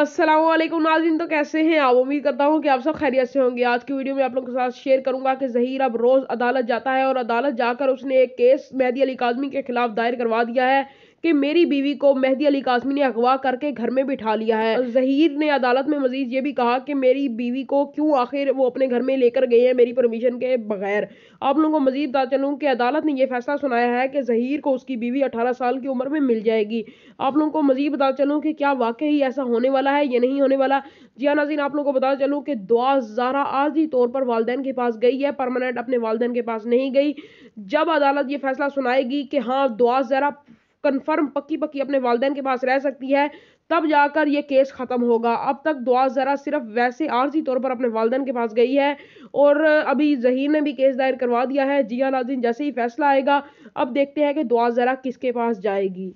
असलम नाजिन तो कैसे हैं आप उम्मीद करता हूँ कि आप सब खैरियत से होंगे आज की वीडियो में आप लोगों के साथ शेयर करूंगा कि जहीर अब रोज़ अदालत जाता है और अदालत जाकर उसने एक केस मेहदी अली काजमी के खिलाफ दायर करवा दिया है कि मेरी बीवी को मेहदी अली कासमी ने अगवा करके घर में बिठा लिया है जहीर ने अदालत में मजीद ये भी कहा कि मेरी बीवी को क्यों आखिर वो अपने घर में लेकर गए हैं मेरी परमिशन के बगैर आप लोगों को मजीद बता चलूँ कि अदालत ने यह फैसला सुनाया है कि जहीर को उसकी बीवी अठारह साल की उम्र में मिल जाएगी आप लोगों को मजीद बता चलूँ कि क्या वाकई ऐसा होने वाला है या नहीं होने वाला जिया हाँ नाजीन आप लोगों को बता चलूँ कि दुआ जारा आर्जी तौर पर वालदेन के पास गई है परमानेंट अपने वालदेन के पास नहीं गई जब अदालत ये फैसला सुनाएगी कि हाँ दुआ जरा कन्फर्म पक्की पक्की अपने वालदेन के पास रह सकती है तब जाकर ये केस ख़त्म होगा अब तक दुआ ज़रा सिर्फ वैसे आर्जी तौर पर अपने वालदेन के पास गई है और अभी जहीन ने भी केस दायर करवा दिया है जिया नाजिन जैसे ही फैसला आएगा अब देखते हैं कि दुआ ज़रा किसके पास जाएगी